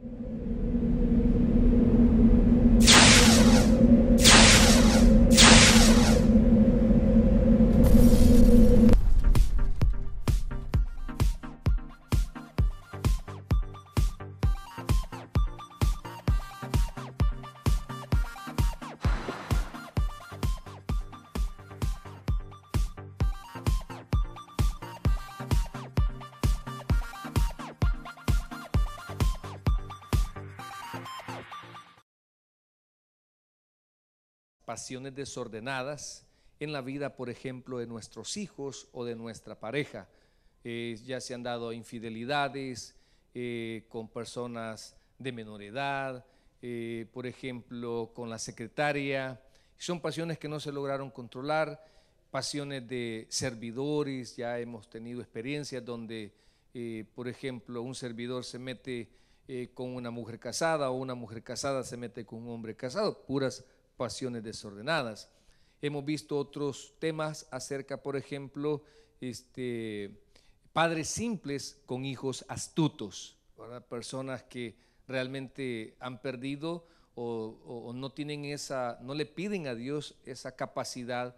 Thank you. pasiones desordenadas en la vida, por ejemplo, de nuestros hijos o de nuestra pareja. Eh, ya se han dado infidelidades eh, con personas de menor edad, eh, por ejemplo, con la secretaria. Son pasiones que no se lograron controlar, pasiones de servidores, ya hemos tenido experiencias donde, por ejemplo, un servidor se mete con una mujer casada o una mujer casada se mete con un hombre casado, puras desordenadas. Hemos visto otros temas acerca, por ejemplo, este, padres simples con hijos astutos, personas que realmente han perdido o, no tienen esa, no le piden a Dios esa capacidad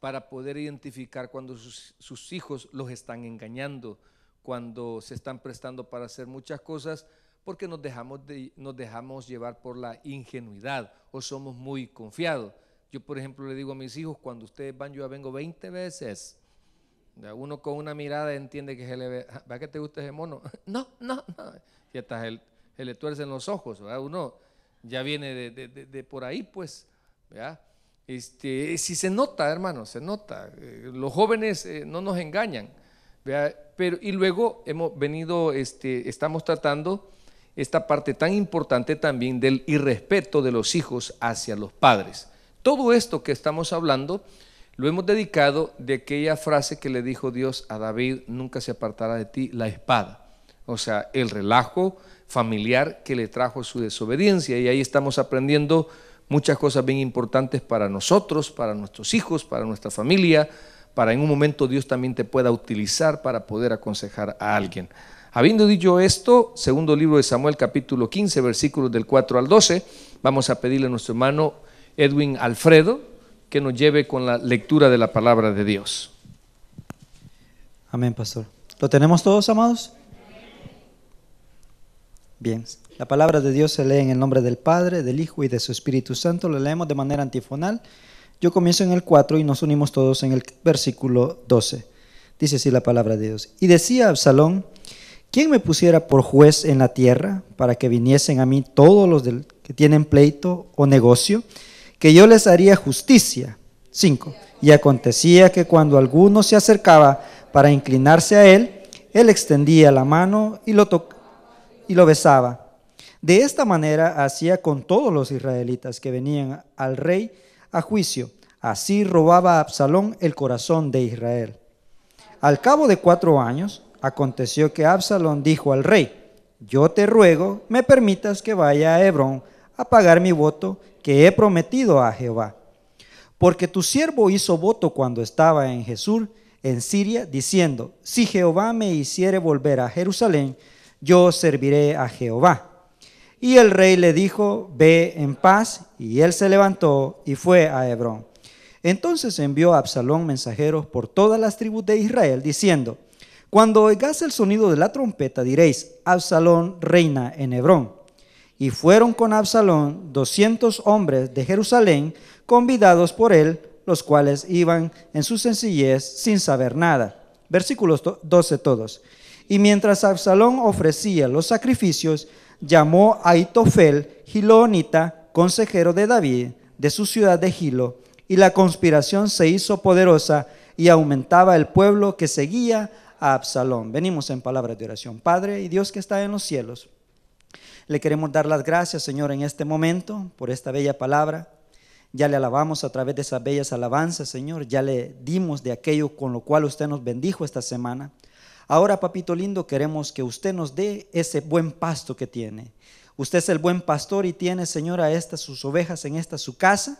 para poder identificar cuando sus hijos los están engañando, cuando se están prestando para hacer muchas cosas porque nos dejamos, de, nos dejamos llevar por la ingenuidad o somos muy confiados. Yo, por ejemplo, le digo a mis hijos, cuando ustedes van, yo ya vengo 20 veces. Uno con una mirada entiende que se le ve, ¿va ah, que te gusta ese mono? no, no, no. Y hasta se, le tuercen los ojos, ¿verdad? Uno ya viene de, de, de, por ahí, pues, ¿verdad? Este, si se nota, hermano, se nota. Eh, los jóvenes eh, no nos engañan. Pero, y luego hemos venido, este, estamos tratando esta parte tan importante también del irrespeto de los hijos hacia los padres. Todo esto que estamos hablando lo hemos dedicado de aquella frase que le dijo Dios a David, nunca se apartará de ti la espada. O sea, el relajo familiar que le trajo su desobediencia. Y ahí estamos aprendiendo muchas cosas bien importantes para nosotros, para nuestros hijos, para nuestra familia, para en un momento Dios también te pueda utilizar para poder aconsejar a alguien. Habiendo dicho esto, segundo libro de Samuel capítulo 15, versículos del 4 al 12, vamos a pedirle a nuestro hermano Edwin Alfredo que nos lleve con la lectura de la palabra de Dios. Amén, pastor. ¿Lo tenemos todos, amados? Bien, la palabra de Dios se lee en el nombre del Padre, del Hijo y de su Espíritu Santo. Lo leemos de manera antifonal. Yo comienzo en el 4 y nos unimos todos en el versículo 12. Dice así la palabra de Dios. Y decía Absalón, ¿Quién me pusiera por juez en la tierra para que viniesen a mí todos los del, que tienen pleito o negocio? Que yo les haría justicia. 5. Y acontecía que cuando alguno se acercaba para inclinarse a él, él extendía la mano y lo, y lo besaba. De esta manera hacía con todos los israelitas que venían al rey a juicio. Así robaba a Absalón el corazón de Israel. Al cabo de cuatro años, Aconteció que Absalón dijo al rey, yo te ruego me permitas que vaya a Hebrón a pagar mi voto que he prometido a Jehová. Porque tu siervo hizo voto cuando estaba en Jesús, en Siria, diciendo, si Jehová me hiciere volver a Jerusalén, yo serviré a Jehová. Y el rey le dijo, ve en paz, y él se levantó y fue a Hebrón. Entonces envió a Absalón mensajeros por todas las tribus de Israel, diciendo, cuando oigas el sonido de la trompeta, diréis, Absalón reina en Hebrón. Y fueron con Absalón doscientos hombres de Jerusalén, convidados por él, los cuales iban en su sencillez sin saber nada. Versículos 12 todos. Y mientras Absalón ofrecía los sacrificios, llamó a Itofel, gilonita, consejero de David, de su ciudad de Gilo, y la conspiración se hizo poderosa y aumentaba el pueblo que seguía a Absalón. Venimos en palabras de oración. Padre y Dios que está en los cielos, le queremos dar las gracias, Señor, en este momento por esta bella palabra. Ya le alabamos a través de esas bellas alabanzas, Señor. Ya le dimos de aquello con lo cual usted nos bendijo esta semana. Ahora, papito lindo, queremos que usted nos dé ese buen pasto que tiene. Usted es el buen pastor y tiene, Señor, a estas sus ovejas en esta su casa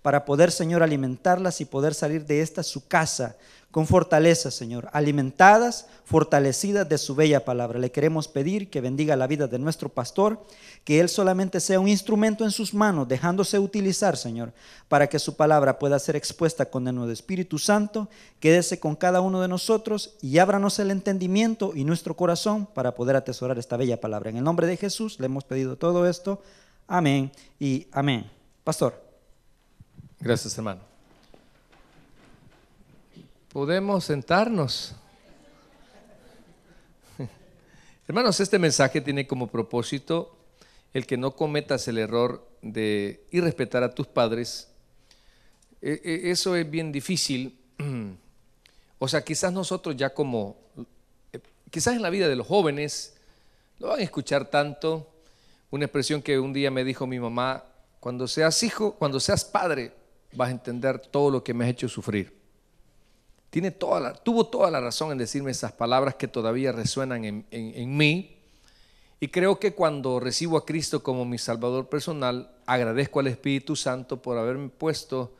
para poder, Señor, alimentarlas y poder salir de esta su casa con fortaleza, Señor, alimentadas, fortalecidas de su bella palabra. Le queremos pedir que bendiga la vida de nuestro pastor, que él solamente sea un instrumento en sus manos, dejándose utilizar, Señor, para que su palabra pueda ser expuesta con el nuevo Espíritu Santo. Quédese con cada uno de nosotros y ábranos el entendimiento y nuestro corazón para poder atesorar esta bella palabra. En el nombre de Jesús le hemos pedido todo esto. Amén y amén. Pastor. Gracias, hermano. Podemos sentarnos. Hermanos, este mensaje tiene como propósito el que no cometas el error de irrespetar a tus padres. E, e, eso es bien difícil. O sea, quizás nosotros ya como, eh, quizás en la vida de los jóvenes, lo van a escuchar tanto. Una expresión que un día me dijo mi mamá, cuando seas hijo, cuando seas padre, vas a entender todo lo que me has hecho sufrir tiene toda la, tuvo toda la razón en decirme esas palabras que todavía resuenan en, mí. Y creo que cuando recibo a Cristo como mi Salvador personal, agradezco al Espíritu Santo por haberme puesto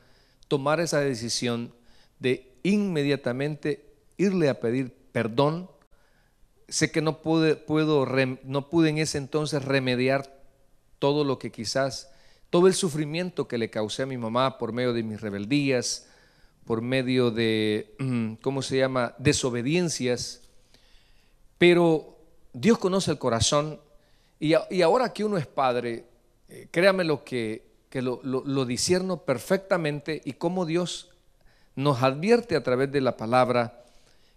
tomar esa decisión de inmediatamente irle a pedir perdón. Sé que no pude, puedo, no pude en ese entonces remediar todo lo que quizás, todo el sufrimiento que le causé a mi mamá por medio de mis rebeldías, por medio de, mm, ¿cómo se llama?, desobediencias, pero Dios conoce el corazón y, ahora que uno es padre, eh, créame lo que, lo, lo, disierno perfectamente y cómo Dios nos advierte a través de la palabra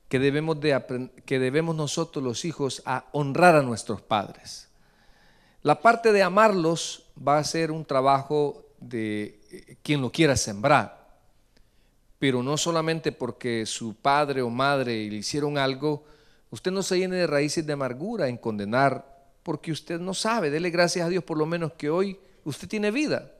que debemos, de, que debemos nosotros los hijos a honrar a nuestros padres. La parte de amarlos va a ser un trabajo de eh, quien lo quiera sembrar pero no solamente porque su padre o madre le hicieron algo, usted no se llene de raíces de amargura en condenar, porque usted no sabe. Dele gracias a Dios por lo menos que hoy usted tiene vida.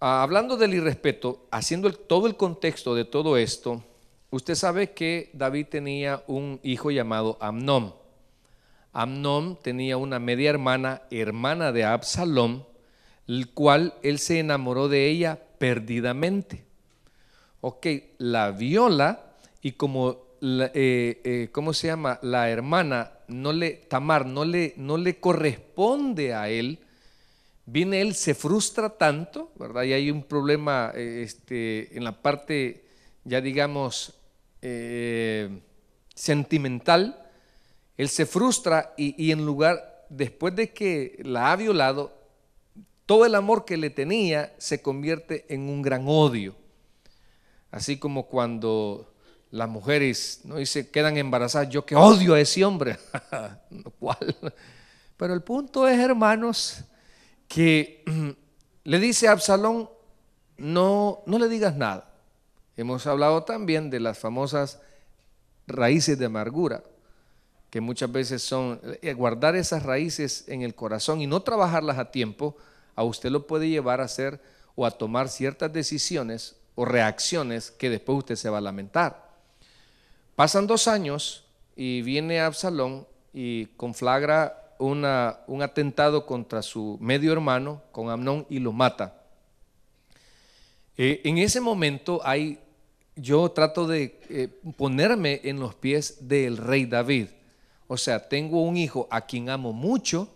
Ah, hablando del irrespeto, haciendo todo el contexto de todo esto, usted sabe que David tenía un hijo llamado Amnón. Amnón tenía una media hermana, hermana de Absalom, el cual él se enamoró de ella perdidamente ok, la viola y como, eh, eh, ¿cómo se llama? La hermana, no le, Tamar, no le, no le corresponde a él, viene él, se frustra tanto, ¿verdad? Y hay un problema eh, este, en la parte, ya digamos, sentimental, él se frustra y, en lugar, después de que la ha violado, todo el amor que le tenía se convierte en un gran odio. Así como cuando las mujeres no quedan embarazadas, yo que odio a ese hombre. Pero el punto es, hermanos, que le dice a Absalón, no, no le digas nada. Hemos hablado también de las famosas raíces de amargura, que muchas veces son, eh, guardar esas raíces en el corazón y no trabajarlas a tiempo, a usted lo puede llevar a hacer o a tomar ciertas decisiones o reacciones que después usted se va a lamentar. Pasan dos años y viene Absalón y conflagra una, un atentado contra su medio hermano, con Amnón, y lo mata. Eh, en ese momento hay, yo trato de eh, ponerme en los pies del rey David. O sea, tengo un hijo a quien amo mucho,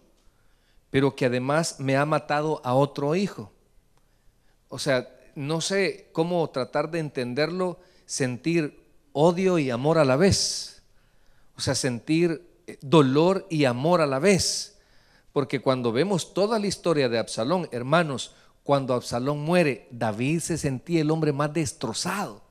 pero que además me ha matado a otro hijo. O sea, no sé cómo tratar de entenderlo, sentir odio y amor a la vez. O sea, sentir eh, dolor y amor a la vez. Porque cuando vemos toda la historia de Absalón, hermanos, cuando Absalón muere, David se sentía el hombre más destrozado.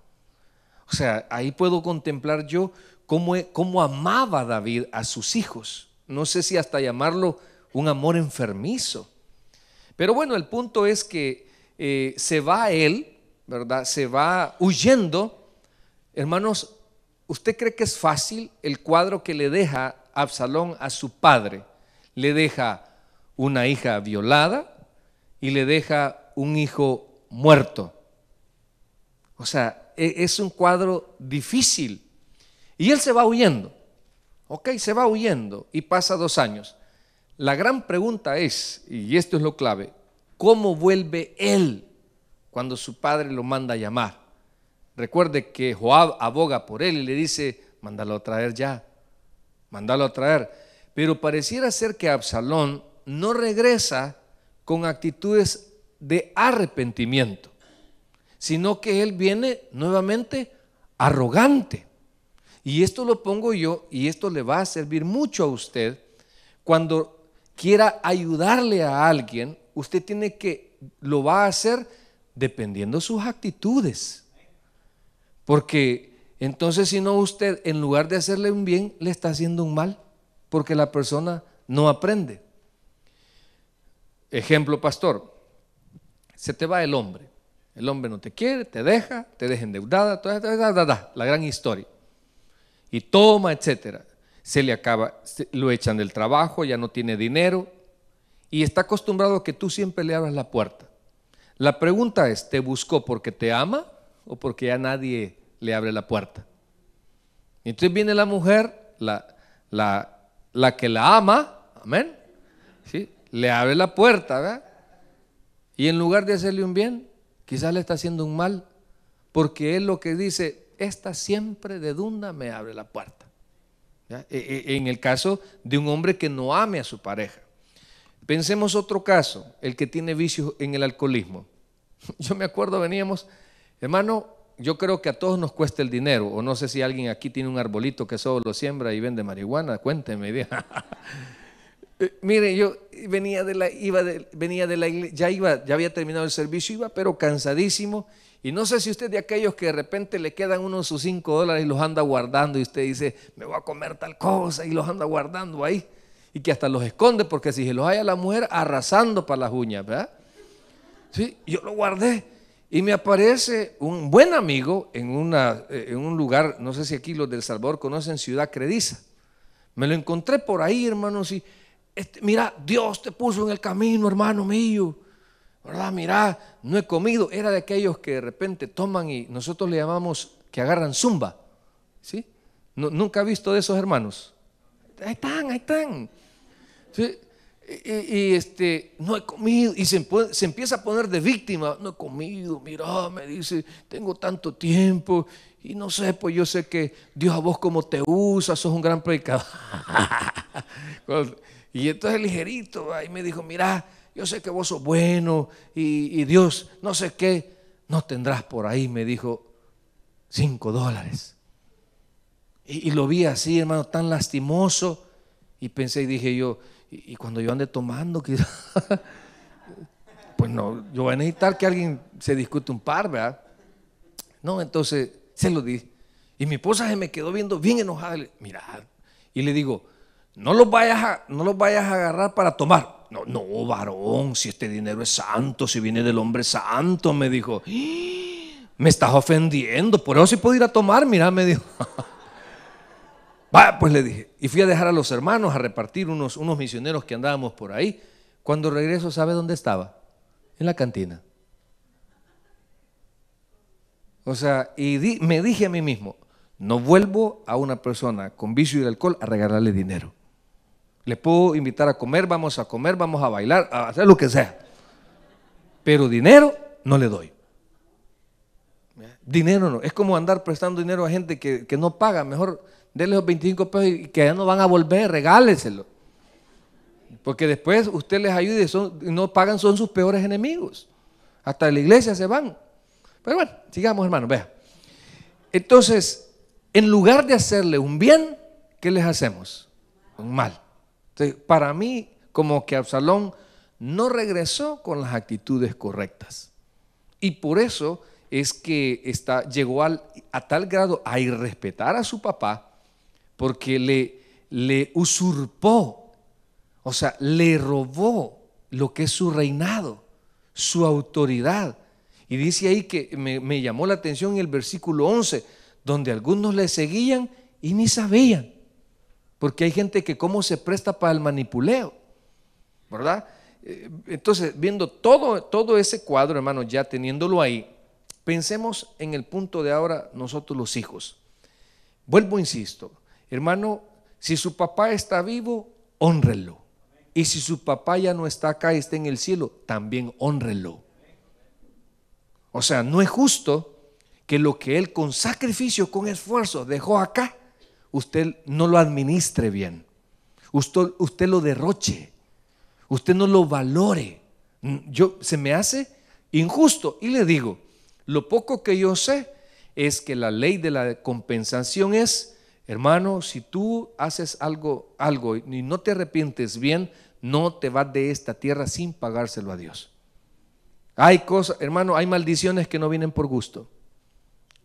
O sea, ahí puedo contemplar yo cómo, e, cómo amaba David a sus hijos. No sé si hasta llamarlo un amor enfermizo. Pero bueno, el punto es que eh, se va él, ¿verdad? Se va huyendo. Hermanos, ¿usted cree que es fácil el cuadro que le deja Absalón a su padre? Le deja una hija violada y le deja un hijo muerto. O sea, e, es un cuadro difícil. Y él se va huyendo. Ok, se va huyendo y pasa dos años. La gran pregunta es, y esto es lo clave, cómo vuelve él cuando su padre lo manda a llamar. Recuerde que Joab aboga por él y le dice, mándalo a traer ya, mándalo a traer. Pero pareciera ser que Absalón no regresa con actitudes de arrepentimiento, sino que él viene nuevamente arrogante. Y esto lo pongo yo y esto le va a servir mucho a usted cuando quiera ayudarle a alguien usted tiene que, lo va a hacer dependiendo sus actitudes. Porque entonces si no usted, en lugar de hacerle un bien, le está haciendo un mal, porque la persona no aprende. Ejemplo, pastor, se te va el hombre. El hombre no te quiere, te deja, te deja endeudada, toda, la gran historia. Y toma, etcétera. Se le acaba, lo echan del trabajo, ya no tiene dinero, y está acostumbrado a que tú siempre le abras la puerta. La pregunta es, ¿te buscó porque te ama o porque ya nadie le abre la puerta? Entonces viene la mujer, la, la, que la ama, amén, ¿sí? le abre la puerta, ¿verdad? Y en lugar de hacerle un bien, quizás le está haciendo un mal, porque es lo que dice, esta siempre de dunda me abre la puerta. E, e, en el caso de un hombre que no ame a su pareja. Pensemos otro caso, el que tiene vicios en el alcoholismo. Yo me acuerdo, veníamos, hermano, yo creo que a todos nos cuesta el dinero, o no sé si alguien aquí tiene un arbolito que solo lo siembra y vende marihuana, cuénteme. Eh, mire, yo venía de la, iba venía de la iglesia, ya iba, ya había terminado el servicio, iba pero cansadísimo. Y no sé si usted de aquellos que de repente le quedan uno unos sus cinco dólares y los anda guardando y usted dice, me voy a comer tal cosa y los anda guardando ahí y que hasta los esconde porque si se los haya la mujer arrasando para las uñas, ¿verdad? Sí, yo lo guardé y me aparece un buen amigo en, una, eh, en un lugar, no sé si aquí los del Salvador conocen Ciudad Crediza. Me lo encontré por ahí, hermanos, y este, mira, Dios te puso en el camino, hermano mío. ¿Verdad? Mira, no he comido. Era de aquellos que de repente toman y nosotros le llamamos que agarran zumba. ¿Sí? nunca he visto de esos hermanos. Ahí están, ahí están. Y, este, no he comido, y se, empieza a poner de víctima, no he comido, mira, me dice, tengo tanto tiempo, y no sé, pues yo sé que Dios a vos como te usa, sos un gran predicador. y entonces ligerito, ahí me dijo, mira, yo sé que vos sos bueno, y, Dios, no sé qué, no tendrás por ahí, me dijo, cinco dólares. y lo vi así, hermano, tan lastimoso, y pensé y dije yo, y, cuando yo ande tomando, pues no, yo voy a necesitar que alguien se discute un par, ¿verdad? No, entonces se lo di. Y mi esposa se me quedó viendo bien enojada. Mira, y le digo, no los vayas a, no los vayas a agarrar para tomar. No, no, varón, si este dinero es santo, si viene del hombre santo, me dijo. ¡Ah! Me estás ofendiendo, por eso sí puedo ir a tomar, mira, me dijo. Ah, pues le dije. Y fui a dejar a los hermanos a repartir unos, unos misioneros que andábamos por ahí. Cuando regreso, ¿sabe dónde estaba? En la cantina. O sea, y me dije a mí mismo, no vuelvo a una persona con vicio y alcohol a regalarle dinero. Le puedo invitar a comer, vamos a comer, vamos a bailar, a hacer lo que sea. Pero dinero no le doy. Dinero no. Es como andar prestando dinero a gente que, que no paga. Mejor Denle los 25 pesos y que ya no van a volver, regáleselo. Porque después usted les ayude, son, no pagan, son sus peores enemigos. Hasta la iglesia se van. Pero bueno, sigamos hermano, vea. Entonces, en lugar de hacerle un bien, ¿qué les hacemos? Un mal. Entonces, para mí, como que Absalón no regresó con las actitudes correctas. Y por eso es que está, llegó a tal grado a irrespetar a su papá porque le, le usurpó, o sea, le robó lo que es su reinado, su autoridad. Y dice ahí que me, llamó la atención en el versículo 11, donde algunos le seguían y ni sabían, porque hay gente que cómo se presta para el manipuleo, ¿verdad? Eh, entonces, viendo todo, todo ese cuadro, hermano, ya teniéndolo ahí, pensemos en el punto de ahora nosotros los hijos. Vuelvo, insisto, Hermano, si su papá está vivo, honrelo. Y si su papá ya no está acá, está en el cielo, también honrelo. O sea, no es justo que lo que él con sacrificio, con esfuerzo dejó acá, usted no lo administre bien. Usted, usted lo derroche. Usted no lo valore. Yo, se me hace injusto. Y le digo, lo poco que yo sé es que la ley de la compensación es Hermano, si tú haces algo, y no te arrepientes bien, no te vas de esta tierra sin pagárselo a Dios. Hay cosas, hermano, hay maldiciones que no vienen por gusto.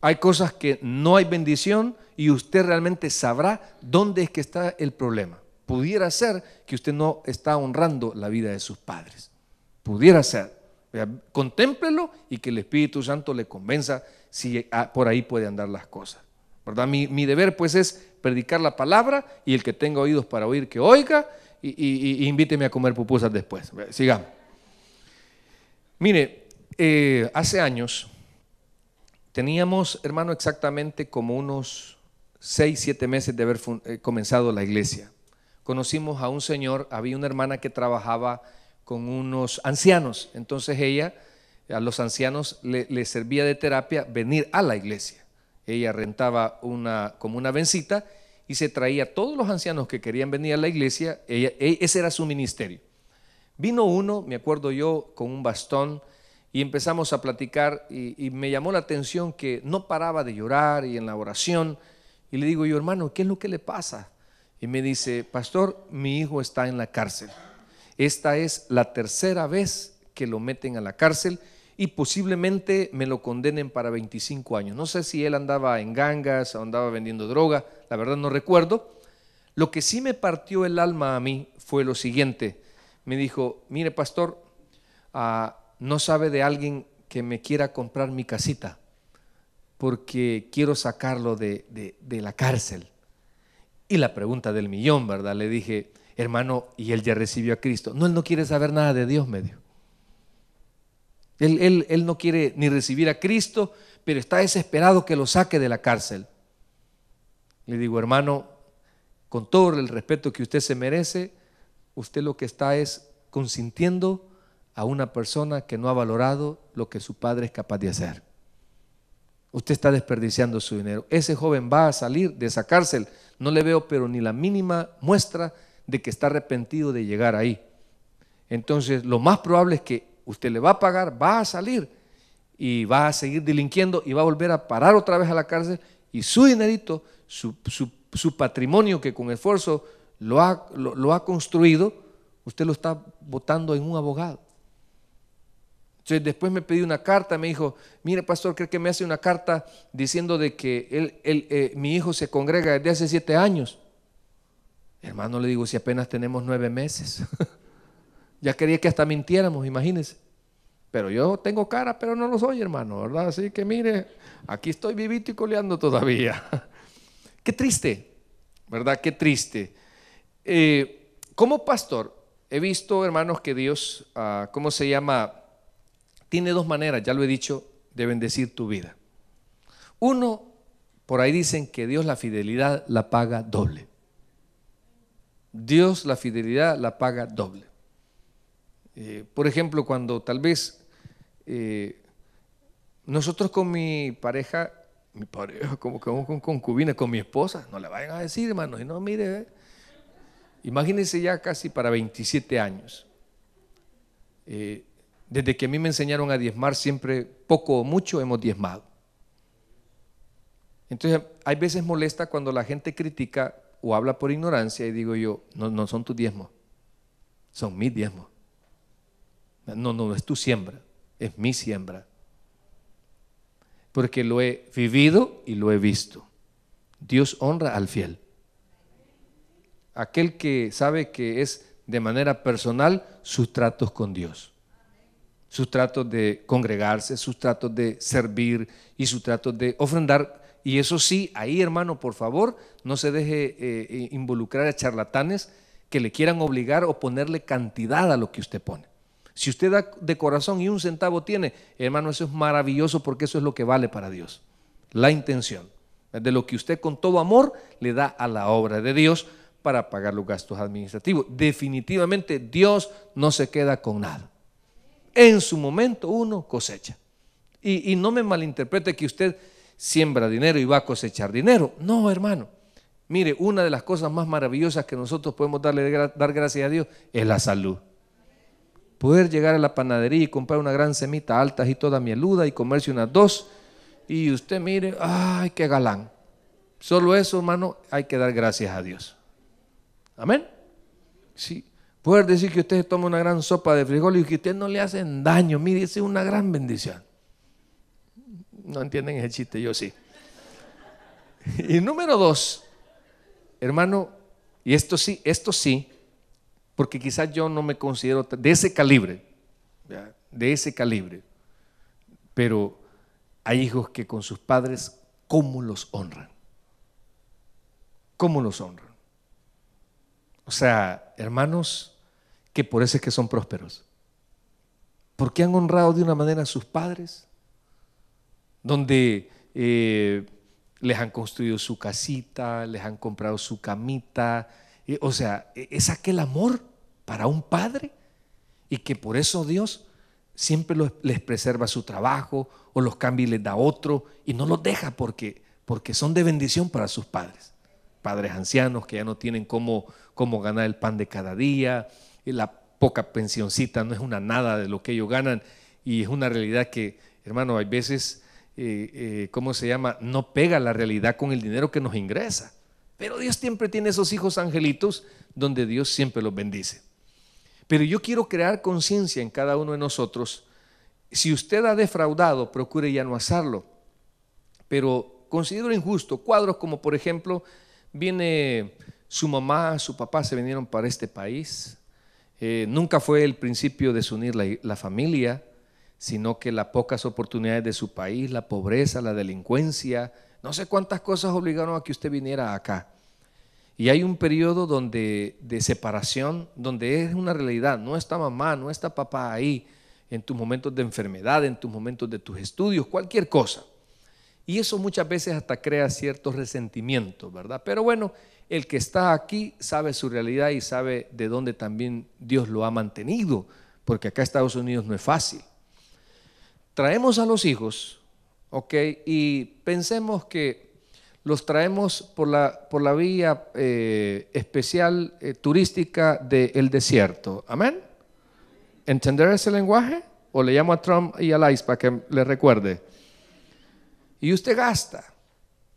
Hay cosas que no hay bendición y usted realmente sabrá dónde es que está el problema. Pudiera ser que usted no está honrando la vida de sus padres. Pudiera ser. Contémplelo y que el Espíritu Santo le convenza si por ahí puede andar las cosas. Mi, deber pues es predicar la palabra y el que tenga oídos para oír que oiga y, y, invíteme a comer pupusas después. Sigamos. Mire, eh, hace años teníamos, hermano, exactamente como unos 6, 7 meses de haber eh, comenzado la iglesia. Conocimos a un señor, había una hermana que trabajaba con unos ancianos, entonces ella a los ancianos le servía de terapia venir a la iglesia. Ella rentaba una, como una vencita y se traía todos los ancianos que querían venir a la iglesia. E, ese era su ministerio. Vino uno, me acuerdo yo, con un bastón y empezamos a platicar y, y, me llamó la atención que no paraba de llorar y en la oración. Y le digo yo, hermano, ¿qué es lo que le pasa? Y me dice, pastor, mi hijo está en la cárcel. Esta es la tercera vez que lo meten a la cárcel y posiblemente me lo condenen para 25 años. No sé si él andaba en gangas o andaba vendiendo droga, la verdad no recuerdo. Lo que sí me partió el alma a mí fue lo siguiente. Me dijo, mire pastor, ah, no sabe de alguien que me quiera comprar mi casita porque quiero sacarlo de, de la cárcel. Y la pregunta del millón, ¿verdad? Le dije, hermano, y él ya recibió a Cristo. No, él no quiere saber nada de Dios, me dijo. Él, no quiere ni recibir a Cristo, pero está desesperado que lo saque de la cárcel. Le digo, hermano, con todo el respeto que usted se merece, usted lo que está es consintiendo a una persona que no ha valorado lo que su padre es capaz de hacer. Usted está desperdiciando su dinero. Ese joven va a salir de esa cárcel. No le veo, pero ni la mínima muestra de que está arrepentido de llegar ahí. Entonces, lo más probable es que usted le va a pagar, va a salir y va a seguir delinquiendo y va a volver a parar otra vez a la cárcel y su dinerito, su, patrimonio que con esfuerzo lo ha, lo, ha construido, usted lo está votando en un abogado. Entonces después me pedí una carta, me dijo, mire pastor, ¿cree que me hace una carta diciendo de que él, eh, mi hijo se congrega desde hace siete años. Hermano, le digo, si apenas tenemos nueve meses. Ya quería que hasta mintiéramos, imagínense. Pero yo tengo cara, pero no lo soy, hermano, ¿verdad? Así que mire, aquí estoy vivito y coleando todavía. Qué triste, ¿verdad? Qué triste. Eh, como pastor, he visto, hermanos, que Dios, ah, ¿cómo se llama? Tiene dos maneras, ya lo he dicho, de bendecir tu vida. Uno, por ahí dicen que Dios la fidelidad la paga doble. Dios la fidelidad la paga doble. Eh, por ejemplo, cuando tal vez eh, nosotros con mi pareja, mi pareja, como que vamos con concubina, con mi esposa, no le vayan a decir, hermano, y no, mire, imagínense ya casi para 27 años. Eh, desde que a mí me enseñaron a diezmar, siempre poco o mucho hemos diezmado. Entonces, hay veces molesta cuando la gente critica o habla por ignorancia y digo yo, no, no son tus diezmos, son mis diezmos. No, no, es tu siembra, es mi siembra. Porque lo he vivido y lo he visto. Dios honra al fiel. Aquel que sabe que es de manera personal sus tratos con Dios. Sus tratos de congregarse, sus tratos de servir y sus tratos de ofrendar. Y eso sí, ahí hermano, por favor, no se deje eh, involucrar a charlatanes que le quieran obligar o ponerle cantidad a lo que usted pone. Si usted da de corazón y un centavo tiene, hermano, eso es maravilloso porque eso es lo que vale para Dios. La intención de lo que usted con todo amor le da a la obra de Dios para pagar los gastos administrativos. Definitivamente Dios no se queda con nada. En su momento uno cosecha. Y, no me malinterprete que usted siembra dinero y va a cosechar dinero. No, hermano. Mire, una de las cosas más maravillosas que nosotros podemos darle, dar gracias a Dios es la salud poder llegar a la panadería y comprar una gran semita alta y toda mieluda y comerse unas dos. Y usted mire, ay, qué galán. Solo eso, hermano, hay que dar gracias a Dios. Amén. Sí. Poder decir que usted toma una gran sopa de frijol y que usted no le hacen daño. Mire, es una gran bendición. No entienden ese chiste, yo sí. Y número dos, hermano, y esto sí, esto sí, porque quizás yo no me considero de ese calibre, de ese calibre, pero hay hijos que con sus padres, ¿cómo los honran? ¿Cómo los honran? O sea, hermanos, que por eso es que son prósperos. Porque han honrado de una manera a sus padres, donde eh, les han construido su casita, les han comprado su camita, o sea, e-, es aquel amor para un padre y que por eso Dios siempre les preserva su trabajo o los cambia y les da otro y no los deja porque, porque son de bendición para sus padres. Padres ancianos que ya no tienen cómo, cómo ganar el pan de cada día, la poca pensioncita no es una nada de lo que ellos ganan y es una realidad que, hermano, hay veces, eh, eh, ¿cómo se llama? No pega la realidad con el dinero que nos ingresa. Pero Dios siempre tiene esos hijos angelitos donde Dios siempre los bendice. Pero yo quiero crear conciencia en cada uno de nosotros. Si usted ha defraudado, procure ya no hacerlo. Pero considero injusto cuadros como, por ejemplo, viene su mamá, su papá se vinieron para este país. Eh, nunca fue el principio de desunir unir la familia, sino que las pocas oportunidades de su país, la pobreza, la delincuencia, no sé cuántas cosas obligaron a que usted viniera acá. Y hay un periodo donde, de separación, donde es una realidad, no está mamá, no está papá ahí, en tus momentos de enfermedad, en tus momentos de tus estudios, cualquier cosa. Y eso muchas veces hasta crea ciertos resentimientos, ¿verdad? Pero bueno, el que está aquí sabe su realidad y sabe de dónde también Dios lo ha mantenido, porque acá en Estados Unidos no es fácil. Traemos a los hijos, ¿ok? Y pensemos que los traemos por la, por la vía eh, especial eh, turística del desierto. Amén. ¿Entender ese lenguaje? O le llamo a Trump y a ICE para que le recuerde. Y usted gasta.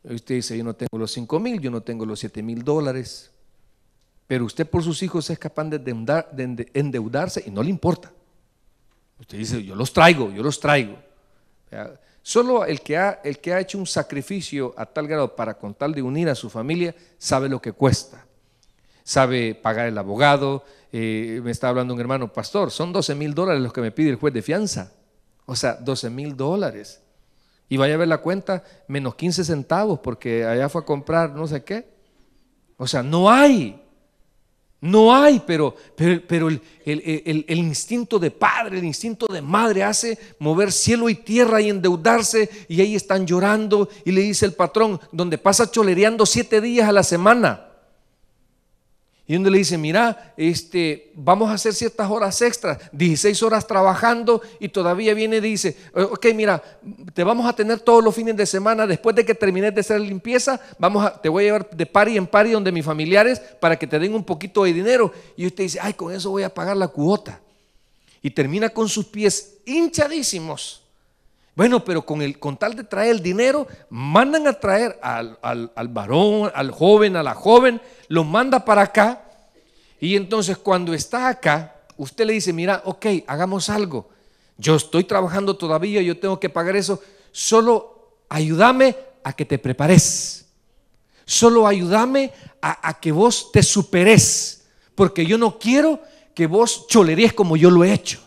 usted dice, yo no tengo los 5 mil, yo no tengo los 7 mil dólares. Pero usted por sus hijos es capaz de, de endeudarse y no le importa. Usted dice, yo los traigo, yo los traigo. Solo el que, ha, el que ha hecho un sacrificio a tal grado para con tal de unir a su familia sabe lo que cuesta. Sabe pagar el abogado. Eh, me está hablando un hermano, pastor, son 12 mil dólares los que me pide el juez de fianza. O sea, 12 mil dólares. Y vaya a ver la cuenta, menos 15 centavos porque allá fue a comprar no sé qué. O sea, no hay. No hay, pero, pero, el, el, instinto de padre, el instinto de madre hace mover cielo y tierra y endeudarse y ahí están llorando y le dice el patrón, donde pasa cholereando siete días a la semana. Y donde le dice, mira, este, vamos a hacer ciertas horas extras, 16 horas trabajando y todavía viene y dice, ok, mira, te vamos a tener todos los fines de semana, después de que termines de hacer limpieza, vamos a, te voy a llevar de pari en pari donde mis familiares para que te den un poquito de dinero. Y usted dice, ay, con eso voy a pagar la cuota. Y termina con sus pies hinchadísimos bueno, pero con, el, con tal de traer el dinero, mandan a traer al, al varón, al joven, a la joven, lo manda para acá. Y entonces cuando está acá, usted le dice, mira, ok, hagamos algo. Yo estoy trabajando todavía, yo tengo que pagar eso. Solo ayúdame a que te prepares. Solo ayúdame a, que vos te superes. Porque yo no quiero que vos cholerías como yo lo he hecho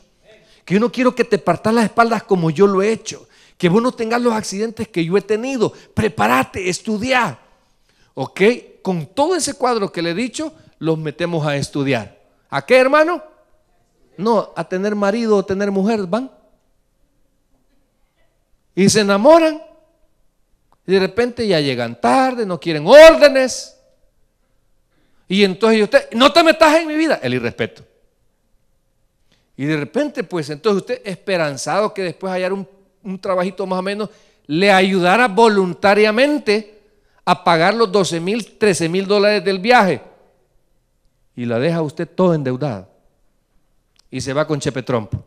que yo no quiero que te partas las espaldas como yo lo he hecho, que vos no tengas los accidentes que yo he tenido, prepárate, estudia. ¿Ok? Con todo ese cuadro que le he dicho, los metemos a estudiar. ¿A qué, hermano? No, a tener marido o tener mujer, van. Y se enamoran. Y de repente ya llegan tarde, no quieren órdenes. Y entonces usted, no te metas en mi vida, el irrespeto. Y de repente, pues entonces usted esperanzado que después hallar un, trabajito más o menos, le ayudara voluntariamente a pagar los 12 mil, 13 mil dólares del viaje. Y la deja usted todo endeudada. Y se va con Chepe Trompo.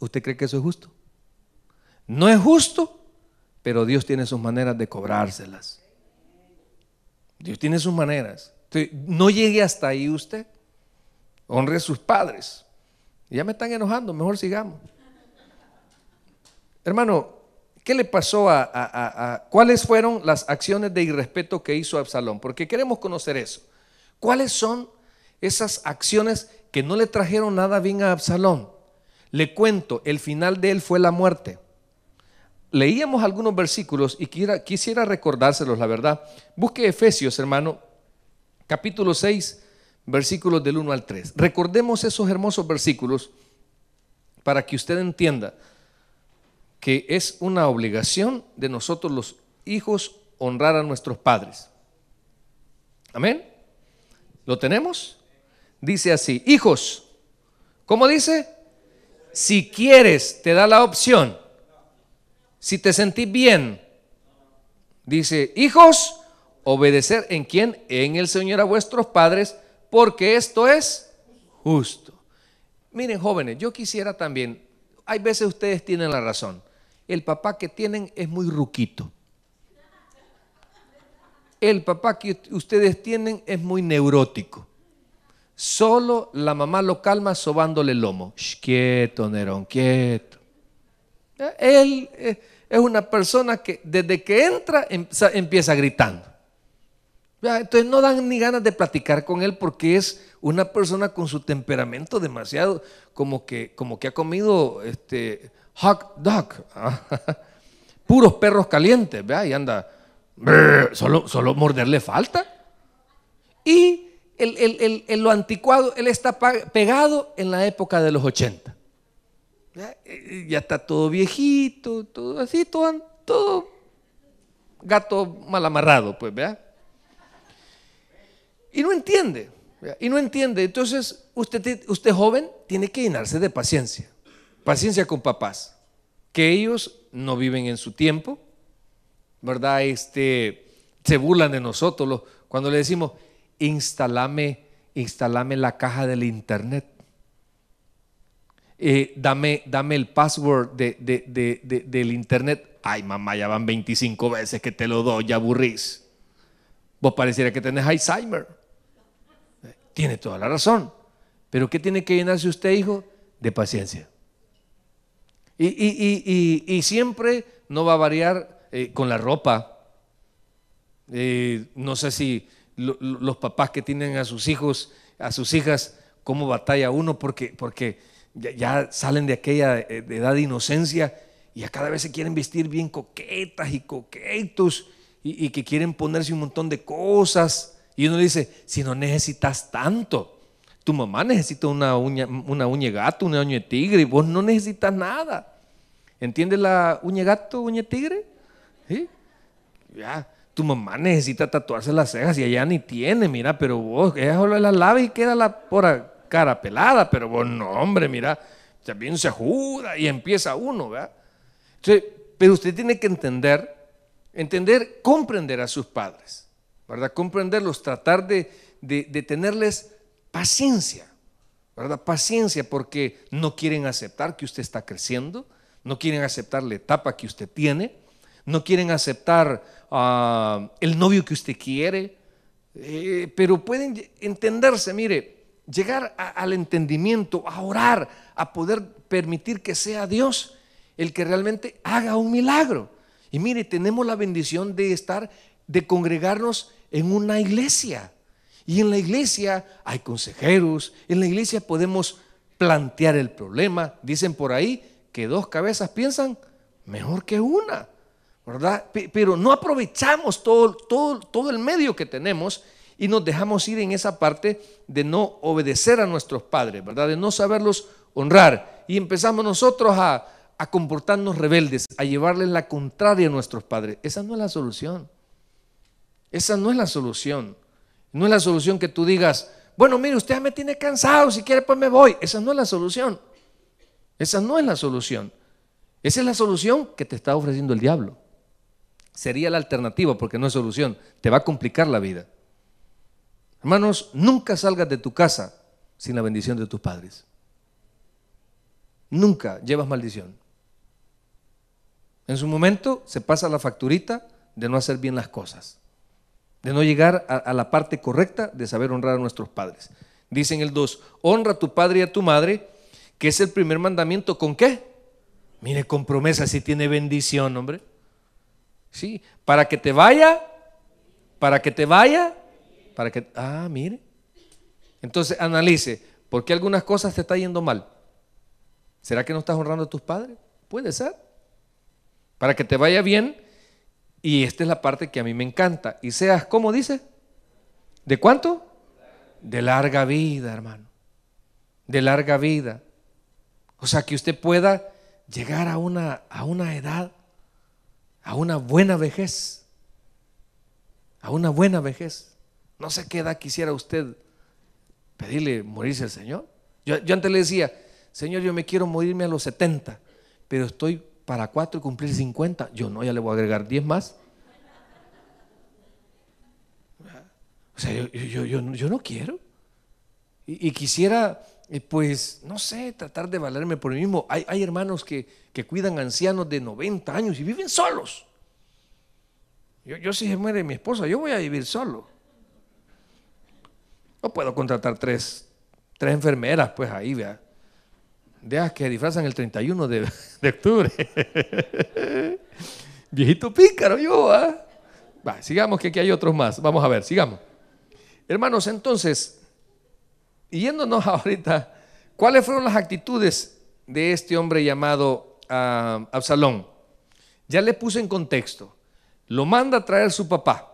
¿Usted cree que eso es justo? No es justo, pero Dios tiene sus maneras de cobrárselas. Dios tiene sus maneras. no llegue hasta ahí usted honre a sus padres. Ya me están enojando, mejor sigamos. Hermano, ¿qué le pasó a, a, a, cuáles fueron las acciones de irrespeto que hizo Absalón? Porque queremos conocer eso. ¿Cuáles son esas acciones que no le trajeron nada bien a Absalón? Le cuento, el final de él fue la muerte. Leíamos algunos versículos y quisiera, quisiera recordárselos, la verdad. Busque Efesios, hermano, capítulo 6, versículos del 1 al 3. Recordemos esos hermosos versículos para que usted entienda que es una obligación de nosotros los hijos honrar a nuestros padres. Amén. ¿Lo tenemos? Dice así, hijos, ¿cómo dice? Si quieres, te da la opción. Si te sentís bien, dice, hijos, obedecer en quien? En el Señor a vuestros padres porque esto es justo. Miren jóvenes, yo quisiera también, hay veces ustedes tienen la razón, el papá que tienen es muy ruquito. El papá que ustedes tienen es muy neurótico. Solo la mamá lo calma sobándole el lomo. quieto, Nerón, quieto. Eh, él eh, es una persona que desde que entra em-, empieza gritando. Entonces no dan ni ganas de platicar con él porque es una persona con su temperamento demasiado, como que, como que ha comido este, hot dog, ah, puros perros calientes, ¿verdad? Y anda, solo, solo morderle falta. Y el, lo anticuado, él está pegado en la época de los 80. Eh, eh, ya está todo viejito, todo así, todo, todo gato mal amarrado, pues, ¿vea? Y no entiende, y no entiende. Entonces, usted, usted joven tiene que llenarse de paciencia. Paciencia con papás, que ellos no viven en su tiempo, ¿verdad? Este, se burlan de nosotros cuando le decimos, instalame, la caja del internet. Eh, dame, dame el password de, del internet. Ay, mamá, ya van 25 veces que te lo doy, ya aburrís. Vos pareciera que tenés Alzheimer. Tiene toda la razón. Pero ¿qué tiene que llenarse usted, hijo? De paciencia. Y, siempre no va a variar eh, con la ropa. Eh, no sé si los papás que tienen a sus hijos, a sus hijas, cómo batalla uno porque, porque ya, salen de aquella eh, edad de inocencia y a cada vez se quieren vestir bien coquetas y coquetos y que quieren ponerse un montón de cosas y uno dice, si no necesitas tanto, tu mamá necesita una uña, una uña gato, una uña tigre, y vos no necesitas nada. ¿Entiendes la uña gato, uña tigre? Ya. Tu mamá necesita tatuarse las cejas y allá ni tiene, mira, pero vos, ella solo la lava y queda la pora cara pelada, pero vos no, hombre, mira, también se juda y empieza uno, ¿verdad? pero usted tiene que entender, entender, comprender a sus padres. ¿verdad? Comprenderlos, tratar de, tenerles paciencia, ¿verdad? Paciencia porque no quieren aceptar que usted está creciendo, no quieren aceptar la etapa que usted tiene, no quieren aceptar ah, el novio que usted quiere, eh, pero pueden entenderse, mire, llegar al entendimiento, a orar, a poder permitir que sea Dios el que realmente haga un milagro. Y mire, tenemos la bendición de estar, de congregarnos en una iglesia. Y en la iglesia hay consejeros, en la iglesia podemos plantear el problema. Dicen por ahí que dos cabezas piensan mejor que una, ¿verdad? Pero no aprovechamos todo, todo, todo el medio que tenemos y nos dejamos ir en esa parte de no obedecer a nuestros padres, ¿verdad? De no saberlos honrar. Y empezamos nosotros a, a comportarnos rebeldes, a llevarles la contraria a nuestros padres. Esa no es la solución. Esa no es la solución. No es la solución que tú digas, bueno, mire, usted me tiene cansado, si quiere pues me voy. Esa no es la solución. Esa no es la solución. Esa es la solución que te está ofreciendo el diablo. Sería la alternativa porque no es solución. Te va a complicar la vida. Hermanos, nunca salgas de tu casa sin la bendición de tus padres. Nunca llevas maldición. En su momento se pasa la facturita de no hacer bien las cosas de no llegar a, la parte correcta de saber honrar a nuestros padres. dicen el 2, honra a tu padre y a tu madre, que es el primer mandamiento, ¿con qué? Mire, con promesa, si tiene bendición, hombre. Sí, para que te vaya, para que te vaya, para que... Ah, mire. Entonces analice, ¿por qué algunas cosas te está yendo mal? ¿Será que no estás honrando a tus padres? Puede ser. Para que te vaya bien, y esta es la parte que a mí me encanta. Y seas, ¿cómo dice? ¿De cuánto? De larga vida, hermano. De larga vida. O sea, que usted pueda llegar a una, a una edad, a una buena vejez. A una buena vejez. No sé qué edad quisiera usted pedirle morirse al Señor. Yo, yo antes le decía, Señor, yo me quiero morirme a los 70, pero estoy para cuatro y cumplir 50. Yo no, ya le voy a agregar 10 más. O sea, yo, no quiero. Y, quisiera, eh, pues, no sé, tratar de valerme por mí mismo. Hay, hermanos que, cuidan ancianos de 90 años y viven solos. Yo, si se muere mi esposa, yo voy a vivir solo. No puedo contratar tres, tres enfermeras, pues ahí, vea deja que disfrazan el 31 de, octubre. Viejito pícaro yo, ¿ah? Va, sigamos que aquí hay otros más. Vamos a ver, sigamos. Hermanos, entonces, yéndonos ahorita, ¿cuáles fueron las actitudes de este hombre llamado ah, Absalón? Ya le puse en contexto. Lo manda a traer su papá.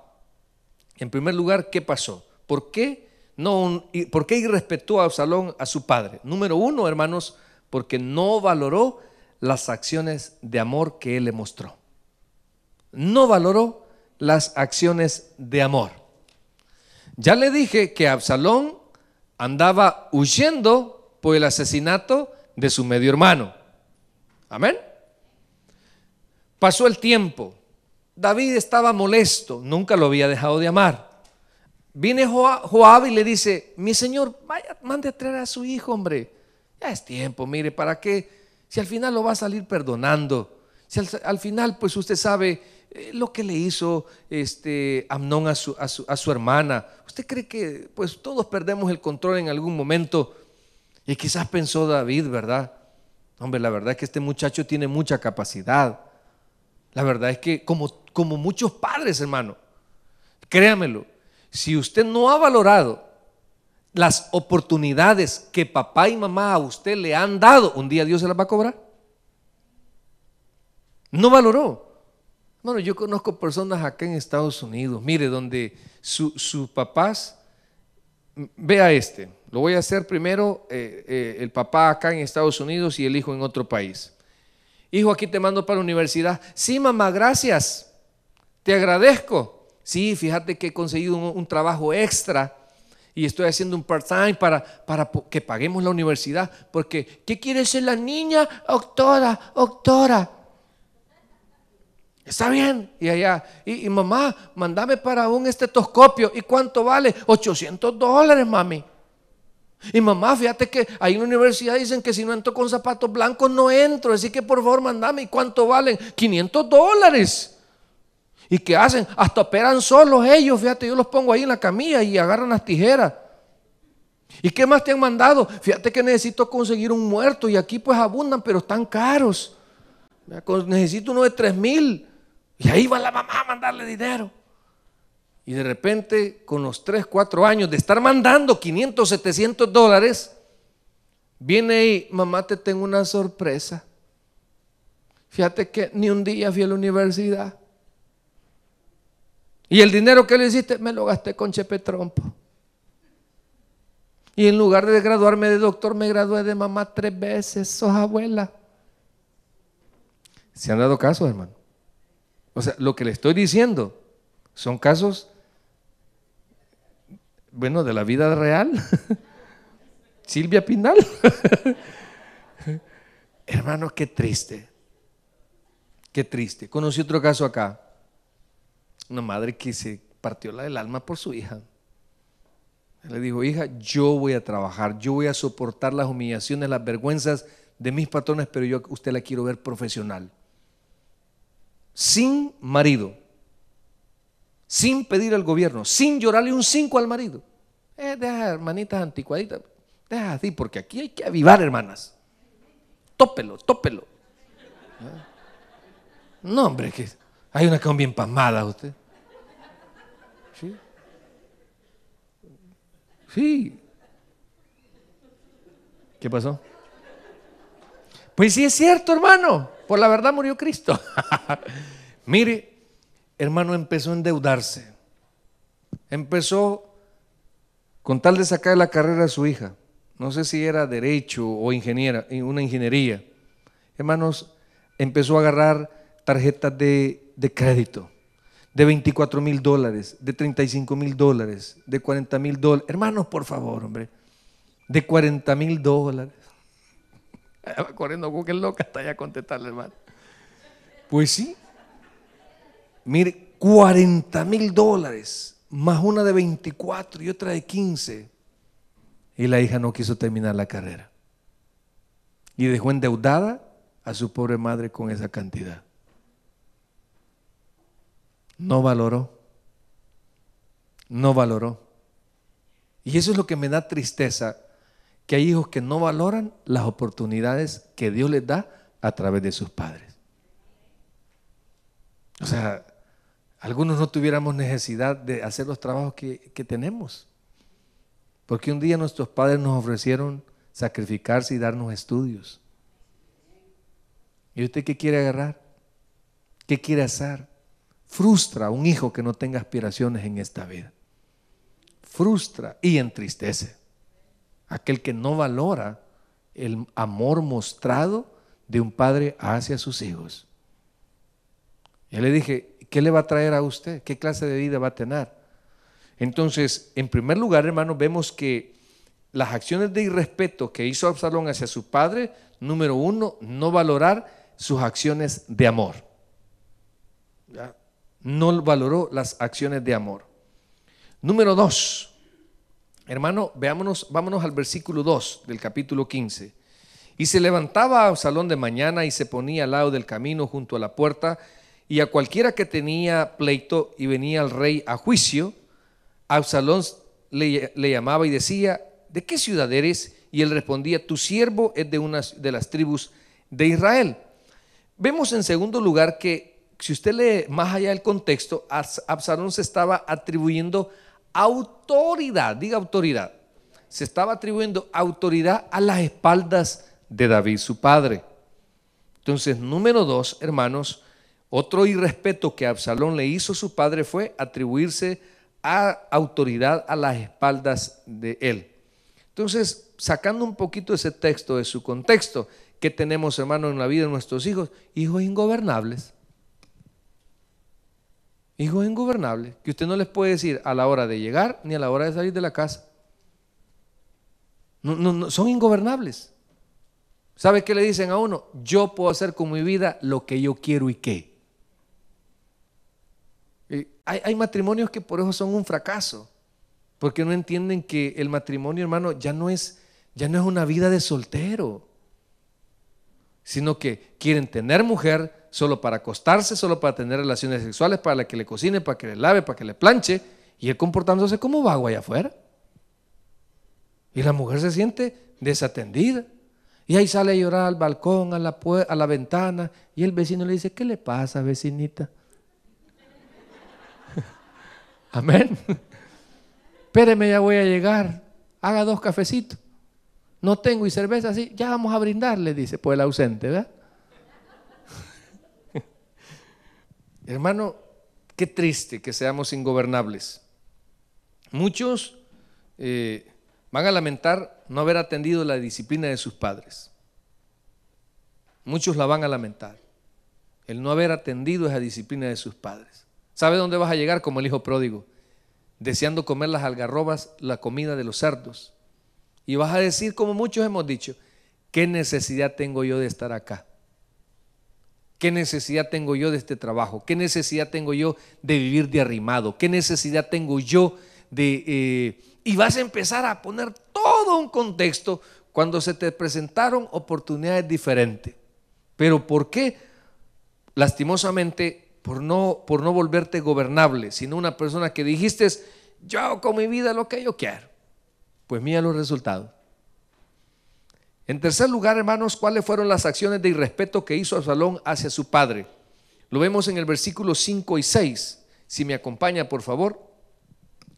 En primer lugar, ¿qué pasó? ¿Por qué, no ¿por qué irrespetó a Absalón a su padre? Número uno, hermanos, porque no valoró las acciones de amor que él le mostró. No valoró las acciones de amor. Ya le dije que Absalón andaba huyendo por el asesinato de su medio hermano. Amén. Pasó el tiempo. David estaba molesto, nunca lo había dejado de amar. Viene Joab y le dice, mi señor, vaya, mande a traer a su hijo, hombre es tiempo, mire, ¿para qué? Si al final lo va a salir perdonando. Si al, final, pues usted sabe eh, lo que le hizo este, Amnón a su, a, su, hermana. ¿Usted cree que pues todos perdemos el control en algún momento? Y quizás pensó David, ¿verdad? Hombre, la verdad es que este muchacho tiene mucha capacidad. La verdad es que como, como muchos padres, hermano, créamelo, si usted no ha valorado las oportunidades que papá y mamá a usted le han dado, un día Dios se las va a cobrar. No valoró. Bueno, yo conozco personas acá en Estados Unidos, mire, donde sus su papás, vea este, lo voy a hacer primero eh, eh, el papá acá en Estados Unidos y el hijo en otro país. Hijo, aquí te mando para la universidad. Sí, mamá, gracias. Te agradezco. Sí, fíjate que he conseguido un trabajo extra y estoy haciendo un part-time para, para que paguemos la universidad, porque ¿qué quiere ser la niña? Doctora, doctora. Está bien. Y allá, y, mamá, mandame para un estetoscopio. ¿Y cuánto vale? 800 dólares, mami. Y mamá, fíjate que ahí en la universidad dicen que si no entro con zapatos blancos no entro. Así que por favor, mandame. ¿Y cuánto valen? 500 dólares. ¿Y qué hacen? Hasta operan solos ellos, fíjate, yo los pongo ahí en la camilla y agarran las tijeras. ¿Y qué más te han mandado? Fíjate que necesito conseguir un muerto y aquí pues abundan, pero están caros. Necesito uno de tres mil. Y ahí va la mamá a mandarle dinero. Y de repente, con los 3, 4 años de estar mandando 500, 700 dólares, viene y, mamá, te tengo una sorpresa. Fíjate que ni un día fui a la universidad. Y el dinero que le hiciste me lo gasté con Chepe Trompo. Y en lugar de graduarme de doctor, me gradué de mamá tres veces. Sos abuela. ¿Se han dado casos, hermano? O sea, lo que le estoy diciendo son casos, bueno, de la vida real. Silvia Pinal. hermano, qué triste. Qué triste. Conocí otro caso acá una madre que se partió la del alma por su hija. le dijo, hija, yo voy a trabajar, yo voy a soportar las humillaciones, las vergüenzas de mis patrones, pero yo usted la quiero ver profesional. Sin marido, sin pedir al gobierno, sin llorarle un cinco al marido. Eh, deja hermanitas anticuaditas, deja así, porque aquí hay que avivar, hermanas. Tópelo, tópelo. ¿Ah? No, hombre, que hay una acción bien pasmada usted. ¿Sí? Sí. ¿Qué pasó? Pues sí es cierto, hermano. Por la verdad murió Cristo. Mire, hermano empezó a endeudarse. Empezó con tal de sacar la carrera a su hija. No sé si era derecho o ingeniera, una ingeniería. Hermanos, empezó a agarrar tarjetas de, crédito de 24 mil dólares, de 35 mil dólares, de 40 mil dólares. Hermanos, por favor, hombre, de 40 mil dólares. Corriendo Google loca hasta allá contestarle, hermano. Pues sí. Mire, 40 mil dólares, más una de 24 y otra de 15. Y la hija no quiso terminar la carrera. Y dejó endeudada a su pobre madre con esa cantidad no valoró. No valoró. Y eso es lo que me da tristeza, que hay hijos que no valoran las oportunidades que Dios les da a través de sus padres. O sea, algunos no tuviéramos necesidad de hacer los trabajos que, tenemos, porque un día nuestros padres nos ofrecieron sacrificarse y darnos estudios. ¿Y usted qué quiere agarrar? ¿Qué quiere hacer? Frustra a un hijo que no tenga aspiraciones en esta vida. Frustra y entristece. Aquel que no valora el amor mostrado de un padre hacia sus hijos. Yo le dije, ¿qué le va a traer a usted? ¿Qué clase de vida va a tener? Entonces, en primer lugar, hermano, vemos que las acciones de irrespeto que hizo Absalón hacia su padre, número uno, no valorar sus acciones de amor. ¿Ya? no valoró las acciones de amor. Número 2. Hermano, veámonos, vámonos al versículo 2 del capítulo 15. Y se levantaba Absalón salón de mañana y se ponía al lado del camino junto a la puerta, y a cualquiera que tenía pleito y venía al rey a juicio, Absalón le, le llamaba y decía, ¿de qué ciudad eres? Y él respondía, tu siervo es de una de las tribus de Israel. Vemos en segundo lugar que si usted lee más allá del contexto, Absalón se estaba atribuyendo autoridad, diga autoridad, se estaba atribuyendo autoridad a las espaldas de David, su padre. Entonces, número dos, hermanos, otro irrespeto que Absalón le hizo a su padre fue atribuirse a autoridad a las espaldas de él. Entonces, sacando un poquito ese texto de su contexto, que tenemos, hermanos, en la vida de nuestros hijos? Hijos ingobernables. Hijos ingobernables, que usted no les puede decir a la hora de llegar ni a la hora de salir de la casa. No, son ingobernables. ¿Sabe qué le dicen a uno? Yo puedo hacer con mi vida lo que yo quiero y qué. Eh, hay, matrimonios que por eso son un fracaso, porque no entienden que el matrimonio, hermano, ya no es, ya no es una vida de soltero, sino que quieren tener mujer, solo para acostarse, solo para tener relaciones sexuales, para que le cocine, para que le lave, para que le planche, y él comportándose como vago allá afuera. Y la mujer se siente desatendida. Y ahí sale a llorar al balcón, a la, a la ventana, y el vecino le dice, ¿qué le pasa, vecinita? Amén. Espéreme, ya voy a llegar. Haga dos cafecitos. No tengo y cerveza, así. Ya vamos a brindarle, dice, pues el ausente, ¿verdad? Hermano, qué triste que seamos ingobernables. Muchos eh, van a lamentar no haber atendido la disciplina de sus padres. Muchos la van a lamentar, el no haber atendido esa disciplina de sus padres. ¿Sabe dónde vas a llegar como el hijo pródigo? Deseando comer las algarrobas, la comida de los cerdos. Y vas a decir, como muchos hemos dicho, ¿qué necesidad tengo yo de estar acá? ¿Qué necesidad tengo yo de este trabajo? ¿Qué necesidad tengo yo de vivir de arrimado? ¿Qué necesidad tengo yo de... Eh, y vas a empezar a poner todo un contexto cuando se te presentaron oportunidades diferentes. Pero ¿por qué? Lastimosamente, por no, por no volverte gobernable, sino una persona que dijiste, yo con mi vida lo que yo quiero. Pues mira los resultados. En tercer lugar, hermanos, ¿cuáles fueron las acciones de irrespeto que hizo Absalón hacia su padre? Lo vemos en el versículo 5 y 6. Si me acompaña, por favor.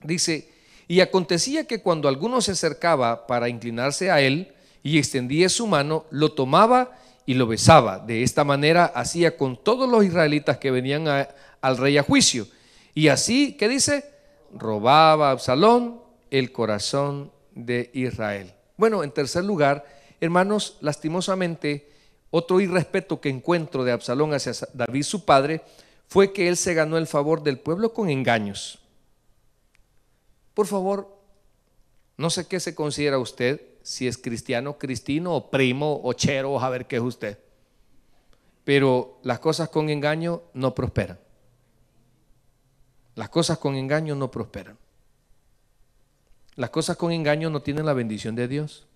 Dice, y acontecía que cuando alguno se acercaba para inclinarse a él y extendía su mano, lo tomaba y lo besaba. De esta manera hacía con todos los israelitas que venían al rey a juicio. Y así, ¿qué dice? Robaba Absalón el corazón de Israel. Bueno, en tercer lugar, Hermanos, lastimosamente, otro irrespeto que encuentro de Absalón hacia David, su padre, fue que él se ganó el favor del pueblo con engaños. Por favor, no sé qué se considera usted, si es cristiano, cristino, o primo, o chero, o a ver qué es usted. Pero las cosas con engaño no prosperan. Las cosas con engaño no prosperan. Las cosas con engaño no tienen la bendición de Dios.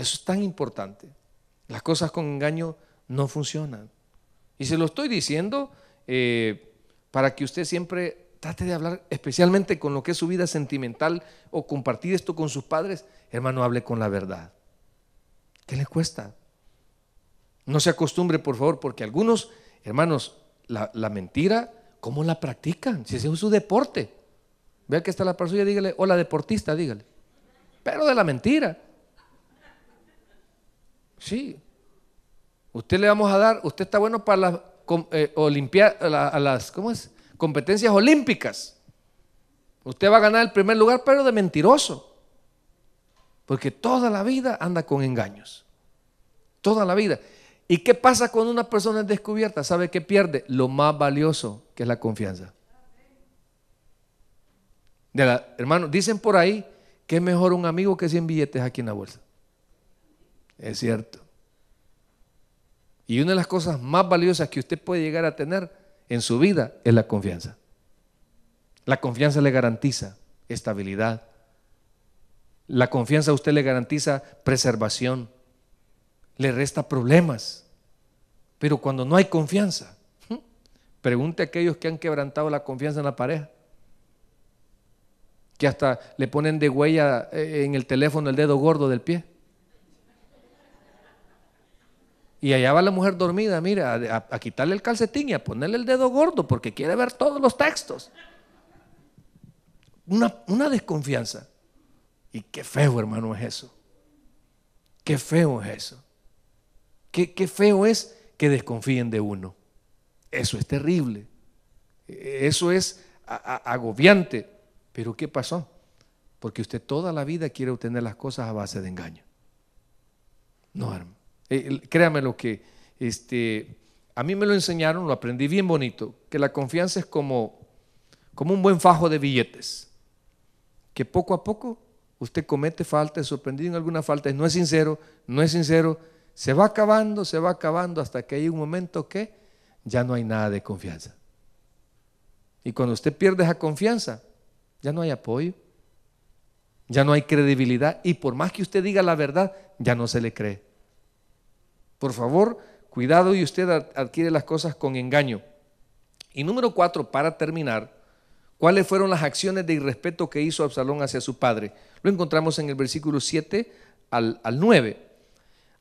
Eso es tan importante. Las cosas con engaño no funcionan. Y se lo estoy diciendo eh, para que usted siempre trate de hablar, especialmente con lo que es su vida sentimental o compartir esto con sus padres. Hermano, hable con la verdad. ¿Qué le cuesta? No se acostumbre, por favor, porque algunos, hermanos, la, mentira, ¿cómo la practican? Si es su deporte. Vea que está la persona, dígale, la deportista, dígale. Pero de la mentira. Sí. Usted le vamos a dar, usted está bueno para las, eh, las competencias olímpicas. Usted va a ganar el primer lugar, pero de mentiroso. Porque toda la vida anda con engaños. Toda la vida. ¿Y qué pasa cuando una persona es descubierta? ¿Sabe qué pierde? Lo más valioso, que es la confianza. De la, hermano, dicen por ahí que es mejor un amigo que 100 billetes aquí en la bolsa. Es cierto. Y una de las cosas más valiosas que usted puede llegar a tener en su vida es la confianza. La confianza le garantiza estabilidad. La confianza a usted le garantiza preservación. Le resta problemas. Pero cuando no hay confianza, pregunte a aquellos que han quebrantado la confianza en la pareja que hasta le ponen de huella eh, en el teléfono el dedo gordo del pie. Y allá va la mujer dormida, mira, a, quitarle el calcetín y a ponerle el dedo gordo porque quiere ver todos los textos. Una, desconfianza. Y qué feo, hermano, es eso. Qué feo es eso. Qué, qué feo es que desconfíen de uno. Eso es terrible. Eso es agobiante. Pero ¿qué pasó? Porque usted toda la vida quiere obtener las cosas a base de engaño. No, hermano. Eh, créame lo que este, a mí me lo enseñaron, lo aprendí bien bonito, que la confianza es como, como un buen fajo de billetes, que poco a poco usted comete faltas, sorprendido en alguna falta, no es sincero, no es sincero, se va acabando, se va acabando hasta que hay un momento que ya no hay nada de confianza. Y cuando usted pierde esa confianza, ya no hay apoyo, ya no hay credibilidad y por más que usted diga la verdad, ya no se le cree. Por favor, cuidado y usted adquiere las cosas con engaño. Y número cuatro, para terminar, ¿cuáles fueron las acciones de irrespeto que hizo Absalón hacia su padre? Lo encontramos en el versículo 7 al, 9.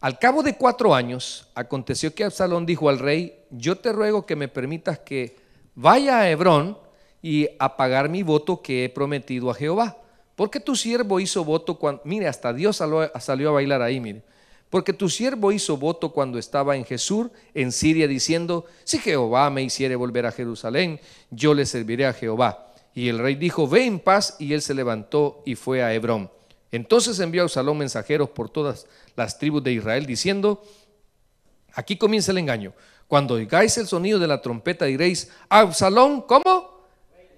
Al cabo de cuatro años, aconteció que Absalón dijo al rey, yo te ruego que me permitas que vaya a Hebrón y a pagar mi voto que he prometido a Jehová. Porque tu siervo hizo voto cuando... Mire, hasta Dios salió, salió a bailar ahí, mire. Porque tu siervo hizo voto cuando estaba en Jesús, en Siria, diciendo, si Jehová me hiciere volver a Jerusalén, yo le serviré a Jehová. Y el rey dijo, ve en paz, y él se levantó y fue a Hebrón. Entonces envió a Absalón mensajeros por todas las tribus de Israel, diciendo, aquí comienza el engaño. Cuando oigáis el sonido de la trompeta diréis, Absalón, ¿cómo?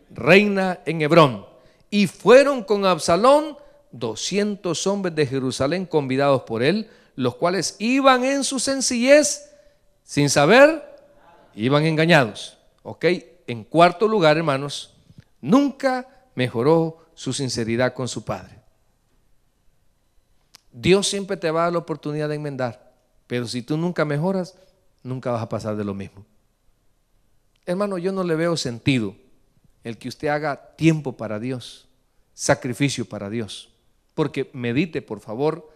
Reina en Hebrón. Y fueron con Absalón doscientos hombres de Jerusalén convidados por él los cuales iban en su sencillez sin saber, iban engañados. ¿Ok? En cuarto lugar, hermanos, nunca mejoró su sinceridad con su padre. Dios siempre te va a dar la oportunidad de enmendar, pero si tú nunca mejoras, nunca vas a pasar de lo mismo. Hermano, yo no le veo sentido el que usted haga tiempo para Dios, sacrificio para Dios, porque medite, por favor,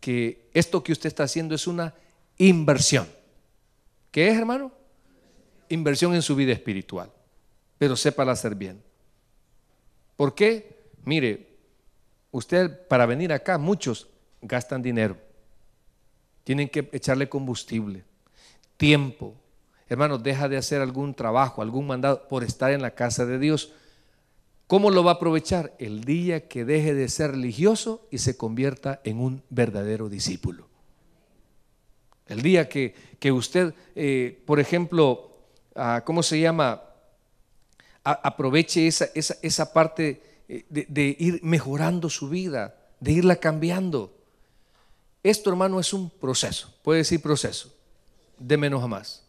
que esto que usted está haciendo es una inversión. ¿Qué es, hermano? Inversión en su vida espiritual. Pero sépala hacer bien. ¿Por qué? Mire, usted para venir acá, muchos gastan dinero. Tienen que echarle combustible, tiempo. Hermano, deja de hacer algún trabajo, algún mandado por estar en la casa de Dios ¿Cómo lo va a aprovechar? El día que deje de ser religioso y se convierta en un verdadero discípulo. El día que, usted, eh, por ejemplo, ah, ¿cómo se llama? aproveche esa, parte eh, de, ir mejorando su vida, de irla cambiando. Esto, hermano, es un proceso, puede decir proceso, de menos a más.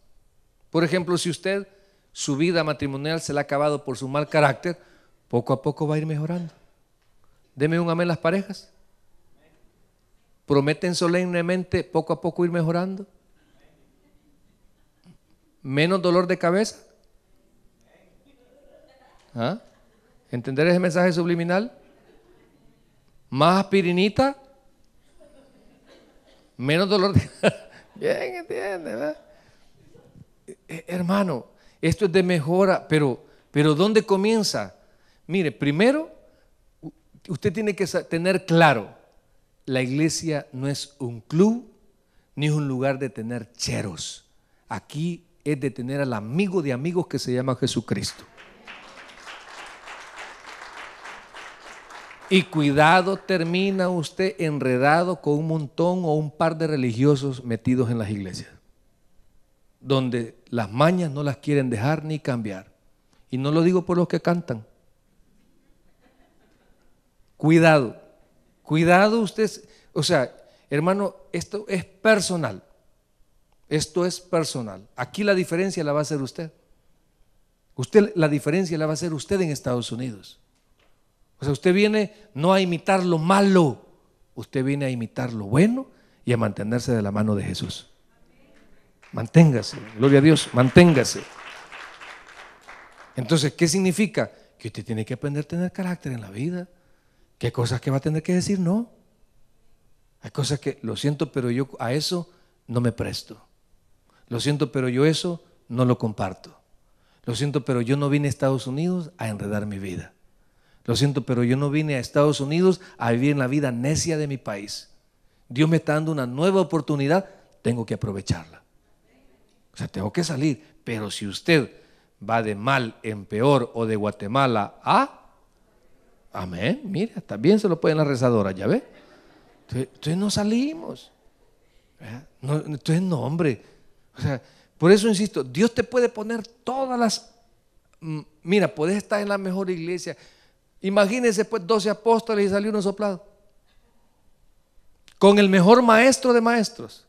Por ejemplo, si usted su vida matrimonial se le ha acabado por su mal carácter, poco a poco va a ir mejorando. Deme un amén las parejas. Prometen solemnemente poco a poco ir mejorando. Menos dolor de cabeza. ¿Ah? ¿Entender ese mensaje subliminal? Más aspirinita. Menos dolor de Bien, entiende, ¿verdad? Eh, hermano, esto es de mejora, pero, pero ¿dónde comienza? Mire, primero, usted tiene que tener claro, la iglesia no es un club ni es un lugar de tener cheros. Aquí es de tener al amigo de amigos que se llama Jesucristo. Y cuidado, termina usted enredado con un montón o un par de religiosos metidos en las iglesias, donde las mañas no las quieren dejar ni cambiar. Y no lo digo por los que cantan, Cuidado, cuidado usted, o sea, hermano, esto es personal. Esto es personal. Aquí la diferencia la va a hacer usted. Usted la diferencia la va a hacer usted en Estados Unidos. O sea, usted viene no a imitar lo malo, usted viene a imitar lo bueno y a mantenerse de la mano de Jesús. Manténgase, gloria a Dios, manténgase. Entonces, ¿qué significa? Que usted tiene que aprender a tener carácter en la vida. ¿Qué cosas que va a tener que decir no. Hay cosas que, lo siento, pero yo a eso no me presto. Lo siento, pero yo eso no lo comparto. Lo siento, pero yo no vine a Estados Unidos a enredar mi vida. Lo siento, pero yo no vine a Estados Unidos a vivir en la vida necia de mi país. Dios me está dando una nueva oportunidad, tengo que aprovecharla. O sea, tengo que salir. Pero si usted va de mal en peor o de Guatemala a Amén. Mira, también se lo pueden la rezadora, ¿ya ve? Entonces, no salimos. entonces no, hombre. por eso insisto, Dios te puede poner todas las... Mm, mira, puedes estar en la mejor iglesia. Imagínense pues 12 apóstoles y salió uno soplado. Con el mejor maestro de maestros.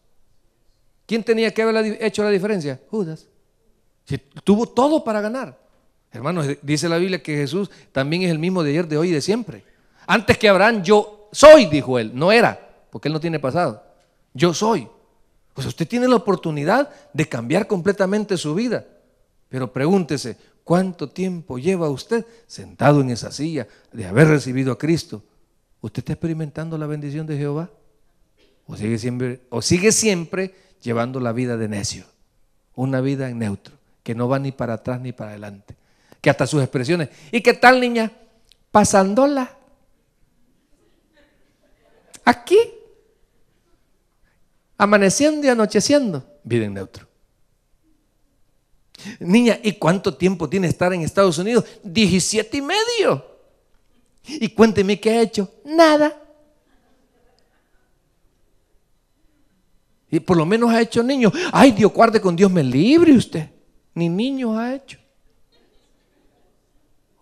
¿Quién tenía que haber hecho la diferencia? Judas. tuvo todo para ganar. Hermanos, dice la Biblia que Jesús también es el mismo de ayer, de hoy y de siempre. Antes que Abraham, yo soy, dijo él. No era, porque él no tiene pasado. Yo soy. Pues usted tiene la oportunidad de cambiar completamente su vida. Pero pregúntese, ¿cuánto tiempo lleva usted sentado en esa silla de haber recibido a Cristo? ¿Usted está experimentando la bendición de Jehová? ¿O sigue siempre, o sigue siempre llevando la vida de necio? Una vida en neutro, que no va ni para atrás ni para adelante que hasta sus expresiones. ¿Y qué tal, niña? Pasándola. Aquí. Amaneciendo y anocheciendo. Vida en neutro. Niña, ¿y cuánto tiempo tiene estar en Estados Unidos? 17 y medio. Y cuénteme qué ha hecho. Nada. Y por lo menos ha hecho niño Ay, Dios guarde con Dios me libre usted. Ni niño ha hecho.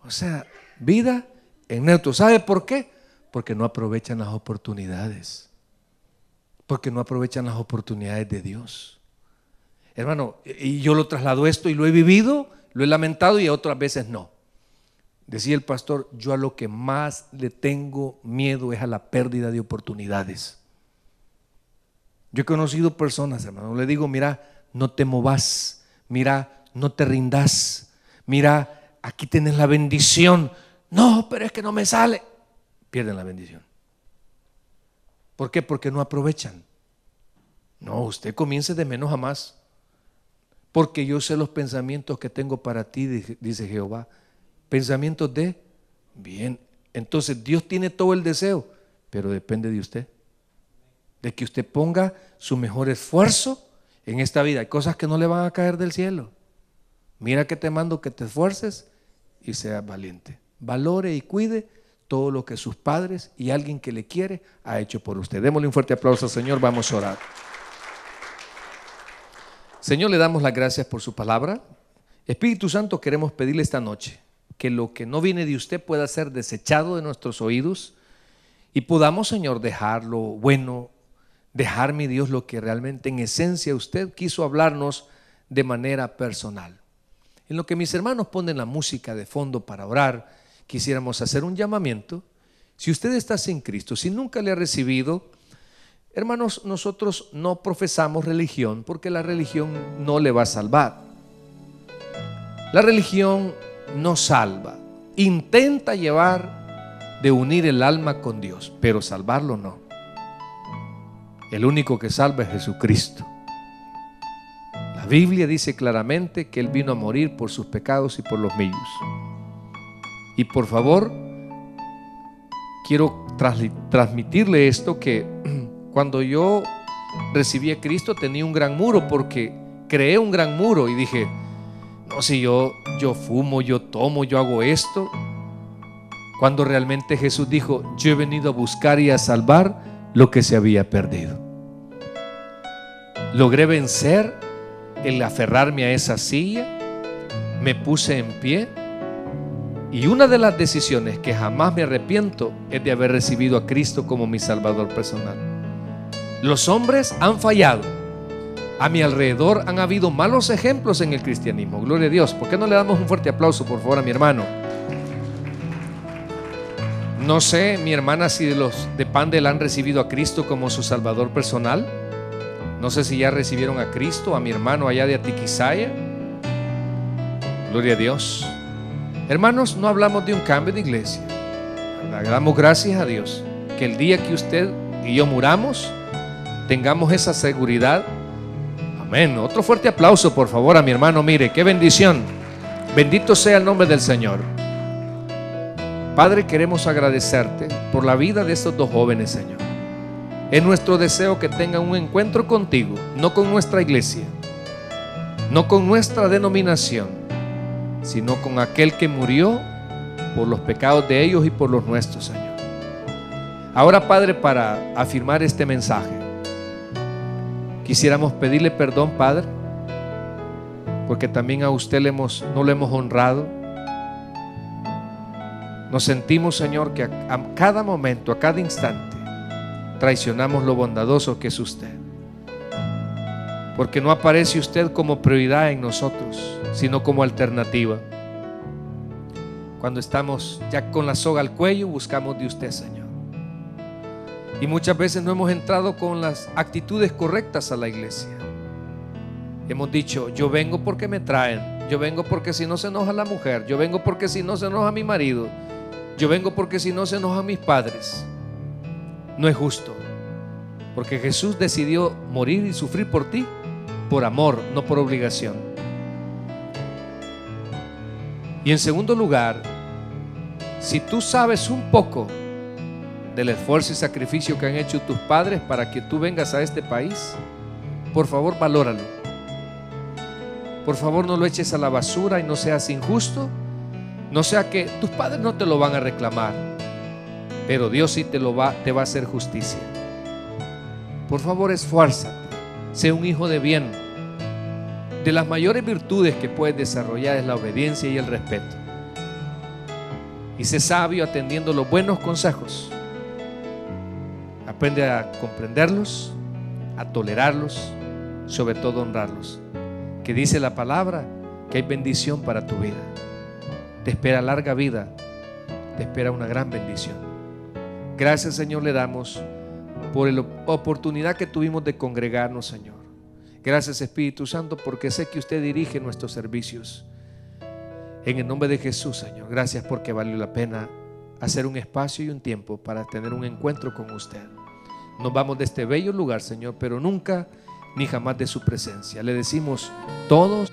O sea, vida en neutro. ¿Sabe por qué? Porque no aprovechan las oportunidades. Porque no aprovechan las oportunidades de Dios. Hermano, y yo lo traslado esto y lo he vivido, lo he lamentado y otras veces no. Decía el pastor, yo a lo que más le tengo miedo es a la pérdida de oportunidades. Yo he conocido personas, hermano, le digo, mira, no te movas, mira, no te rindas, mira, aquí tienes la bendición. No, pero es que no me sale. Pierden la bendición. ¿Por qué? Porque no aprovechan. No, usted comience de menos a más. Porque yo sé los pensamientos que tengo para ti, dice Jehová. Pensamientos de bien. Entonces Dios tiene todo el deseo, pero depende de usted. De que usted ponga su mejor esfuerzo en esta vida. Hay cosas que no le van a caer del cielo. Mira que te mando que te esfuerces y sea valiente. Valore y cuide todo lo que sus padres y alguien que le quiere ha hecho por usted. Démosle un fuerte aplauso al Señor, vamos a orar. Señor, le damos las gracias por su palabra. Espíritu Santo, queremos pedirle esta noche que lo que no viene de usted pueda ser desechado de nuestros oídos y podamos, Señor, dejarlo bueno, dejar, mi Dios, lo que realmente en esencia usted quiso hablarnos de manera personal. En lo que mis hermanos ponen la música de fondo para orar, quisiéramos hacer un llamamiento. Si usted está sin Cristo, si nunca le ha recibido, hermanos, nosotros no profesamos religión porque la religión no le va a salvar. La religión no salva. Intenta llevar de unir el alma con Dios, pero salvarlo no. El único que salva es Jesucristo. Biblia dice claramente que Él vino a morir por sus pecados y por los míos. Y por favor, quiero transmitirle esto que cuando yo recibí a Cristo tenía un gran muro porque creé un gran muro y dije, no, si yo, yo fumo, yo tomo, yo hago esto. Cuando realmente Jesús dijo, yo he venido a buscar y a salvar lo que se había perdido. Logré vencer el aferrarme a esa silla, me puse en pie y una de las decisiones que jamás me arrepiento es de haber recibido a Cristo como mi Salvador personal. Los hombres han fallado. A mi alrededor han habido malos ejemplos en el cristianismo. Gloria a Dios. ¿Por qué no le damos un fuerte aplauso, por favor, a mi hermano? No sé, mi hermana, si de los de Pandel han recibido a Cristo como su Salvador personal. No sé si ya recibieron a Cristo, a mi hermano allá de Atiquizaya. Gloria a Dios. Hermanos, no hablamos de un cambio de iglesia. Le damos gracias a Dios que el día que usted y yo muramos, tengamos esa seguridad. Amén. Otro fuerte aplauso, por favor, a mi hermano. Mire, qué bendición. Bendito sea el nombre del Señor. Padre, queremos agradecerte por la vida de estos dos jóvenes, Señor. Es nuestro deseo que tengan un encuentro contigo, no con nuestra iglesia, no con nuestra denominación, sino con aquel que murió por los pecados de ellos y por los nuestros, Señor. Ahora, Padre, para afirmar este mensaje, quisiéramos pedirle perdón, Padre, porque también a usted no le hemos honrado. Nos sentimos, Señor, que a cada momento, a cada instante, traicionamos lo bondadoso que es usted. Porque no aparece usted como prioridad en nosotros, sino como alternativa. Cuando estamos ya con la soga al cuello, buscamos de usted, Señor. Y muchas veces no hemos entrado con las actitudes correctas a la iglesia. Hemos dicho, yo vengo porque me traen, yo vengo porque si no se enoja la mujer, yo vengo porque si no se enoja mi marido, yo vengo porque si no se enoja mis padres no es justo. Porque Jesús decidió morir y sufrir por ti por amor, no por obligación. Y en segundo lugar, si tú sabes un poco del esfuerzo y sacrificio que han hecho tus padres para que tú vengas a este país, por favor valóralo. Por favor no lo eches a la basura y no seas injusto. No sea que tus padres no te lo van a reclamar pero Dios sí te, lo va, te va a hacer justicia. Por favor, esfuérzate, sé un hijo de bien. De las mayores virtudes que puedes desarrollar es la obediencia y el respeto. Y sé sabio atendiendo los buenos consejos. Aprende a comprenderlos, a tolerarlos, sobre todo honrarlos. Que dice la palabra que hay bendición para tu vida. Te espera larga vida, te espera una gran bendición. Gracias Señor le damos por la oportunidad que tuvimos de congregarnos Señor. Gracias Espíritu Santo porque sé que usted dirige nuestros servicios. En el nombre de Jesús Señor, gracias porque valió la pena hacer un espacio y un tiempo para tener un encuentro con usted. Nos vamos de este bello lugar Señor, pero nunca ni jamás de su presencia. Le decimos todos.